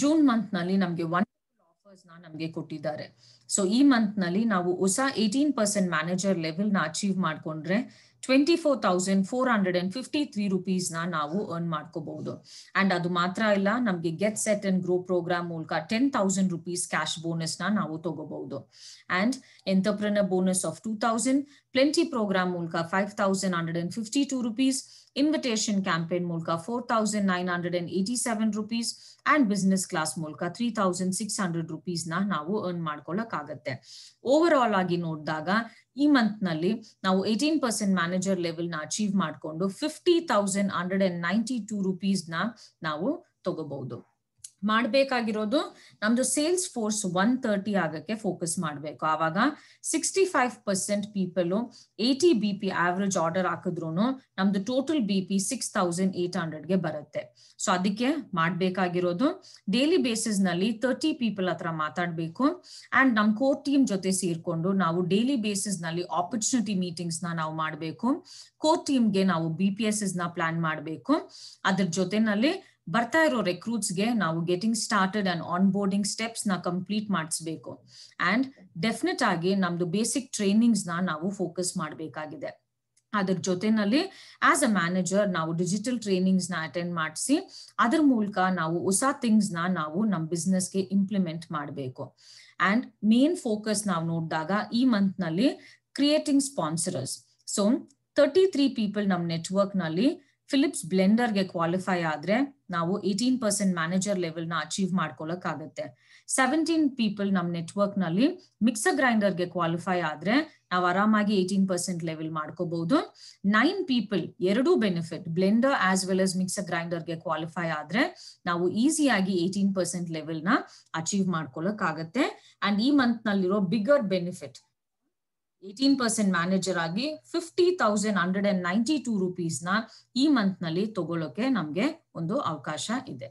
जून मंथನಲ್ಲಿ ನಮಗೆ wonderful offers ನಾ ನಮಗೆ ಕೊಟ್ಟಿದ್ದಾರೆ ಸೋ ಈ मंथನಲ್ಲಿ ನಾವು 18% ಮ್ಯಾನೇಜರ್ 레ವೆಲ್ ನಾ ಅಚೀವ್ ಮಾಡ್ಕೊಂಡ್ರೆ twenty four thousand four hundred and fifty three rupees ನಾವು ಅರ್ನ್ ಮಾಡ್ಕೋಬಹುದು ಅಂಡ್ ಅದು ಮಾತ್ರ ಇಲ್ಲ ನಮ್ಗೆ get set and grow program ಮೂಲಕ ten thousand rupees cash bonus ನ ನಾವು ತಗೋಬಹುದು and entrepreneur bonus of two thousand plenty program ಮೂಲಕ five thousand hundred and fifty two rupees invitation campaign ಮೂಲಕ four thousand nine hundred and eighty seven rupees and business class ಮೂಲಕ three thousand six hundred rupees ನ ನಾವು earn ಮಾಡ್ಕೊಳಕ್ ಆಗುತ್ತೆ over all ಆಗಿ ನೋಡಿದಾಗ ಈ ಮಂತ್ ನಲ್ಲಿ ನಾವು ಏಟೀನ್ ಪರ್ಸೆಂಟ್ ಮ್ಯಾನೇಜರ್ ಲೆವೆಲ್ ನ ಅಚೀವ್ ಮಾಡಿಕೊಂಡು fifty thousand hundred and ninety two rupees ನ ನಾವು ತಗೋಬಹುದು ಮಾಡಬೇಕಾಗಿರೋದು ನಮ್ದು ಸೇಲ್ಸ್ ಫೋರ್ಸ್ ಒನ್ ತರ್ಟಿ ಆಗಕ್ಕೆ ಫೋಕಸ್ ಮಾಡಬೇಕು ಆವಾಗ sixty five percent people eighty B P average order ಹಾಕಿದ್ರು ನಮ್ದು total B P six thousand eight ಹಂಡ್ರೆಡ್ಗೆ ಬರುತ್ತೆ ಸೊ ಅದಕ್ಕೆ ಮಾಡಬೇಕಾಗಿರೋದು ಡೈಲಿ ಬೇಸಿಸ್ ನಲ್ಲಿ ತರ್ಟಿ ಪೀಪಲ್ ಹತ್ರ ಮಾತಾಡಬೇಕು ಅಂಡ್ ನಮ್ ಕೋರ್ ಟೀಮ್ ಜೊತೆ ಸೇರ್ಕೊಂಡು ನಾವು ಡೈಲಿ ಬೇಸಿಸ್ ನಲ್ಲಿ ಆಪರ್ಚುನಿಟಿ ಮೀಟಿಂಗ್ಸ್ ನ ನಾವು ಮಾಡಬೇಕು ಕೋರ್ ಟೀಮ್ಗೆ ನಾವು ಬಿ ಪಿ ಎಸ್ ನ ಪ್ಲಾನ್ ಮಾಡಬೇಕು ಅದ್ರ ಜೊತೆನಲ್ಲಿ ಬರ್ತಾ ಇರೋ ರೆಕ್ರೂಟ್ಸ್ಗೆ ನಾವು getting started and onboarding steps ನ ಕಂಪ್ಲೀಟ್ ಮಾಡಿಸ್ಬೇಕು ಅಂಡ್ ಡೆಫಿನೆಟ್ ಆಗಿ ನಮ್ದು ಬೇಸಿಕ್ ಟ್ರೈನಿಂಗ್ಸ್ ನ ನಾವು ಫೋಕಸ್ ಮಾಡಬೇಕಾಗಿದೆ ಅದ್ರ ಜೊತೆನಲ್ಲಿ ಆಸ್ ಅ ಮ್ಯಾನೇಜರ್ ನಾವು ಡಿಜಿಟಲ್ ಟ್ರೈನಿಂಗ್ಸ್ ನ ಅಟೆಂಡ್ ಮಾಡಿಸಿ ಅದ್ರ ಮೂಲಕ ನಾವು ಹೊಸ ಥಿಂಗ್ಸ್ ನ ನಾವು ನಮ್ಮ ಗೆ ಇಂಪ್ಲಿಮೆಂಟ್ ಮಾಡಬೇಕು ಅಂಡ್ ಮೇನ್ ಫೋಕಸ್ ನಾವು ನೋಡಿದಾಗ ಈ ಮಂತ್ ನಲ್ಲಿ creating sponsors so thirty three people ನಮ್ ನೆಟ್ವರ್ಕ್ ನಲ್ಲಿ ಫಿಲಿಪ್ಸ್ ಬ್ಲೆಂಡರ್ ಗೆ ಕ್ವಾಲಿಫೈ ಆದ್ರೆ ನಾವು ಏಯ್ಟೀನ್ ಪರ್ಸೆಂಟ್ ಮ್ಯಾನೇಜರ್ ಲೆವೆಲ್ ನ ಅಚೀವ್ ಮಾಡ್ಕೊಳಕ್ ಆಗುತ್ತೆ ಸೆವೆಂಟೀನ್ ಪೀಪಲ್ ನಮ್ ನೆಟ್ವರ್ಕ್ ನಲ್ಲಿ ಮಿಕ್ಸರ್ ಗ್ರೈಂಡರ್ ಗೆ ಕ್ವಾಲಿಫೈ ಆದ್ರೆ ನಾವು ಆರಾಮಾಗಿ ಏಯ್ಟೀನ್ ಪರ್ಸೆಂಟ್ ಲೆವೆಲ್ ಮಾಡ್ಕೋಬಹುದು ನೈನ್ ಪೀಪಲ್ ಎರಡು benefit blender as well as mixer ಗ್ರೈಂಡರ್ಗೆ ಕ್ವಾಲಿಫೈ ಆದ್ರೆ ನಾವು ಈಸಿಯಾಗಿ ಏಯ್ಟೀನ್ ಪರ್ಸೆಂಟ್ ಲೆವೆಲ್ ನ ಅಚೀವ್ ಮಾಡ್ಕೊಳಕ್ ಆಗುತ್ತೆ ಅಂಡ್ ಈ ಮಂತ್ ನಲ್ಲಿರೋ ಬಿಗರ್ ಬೆನಿಫಿಟ್ ಪರ್ಸೆಂಟ್ ಮ್ಯಾನೇಜರ್ ಆಗಿ fifty thousand hundred and ninety two rupees ನ ಈ ಮಂತ್ ನಲ್ಲಿ ತಗೊಳ್ಳೋಕೆ ನಮ್ಗೆ ಒಂದು ಅವಕಾಶ ಇದೆ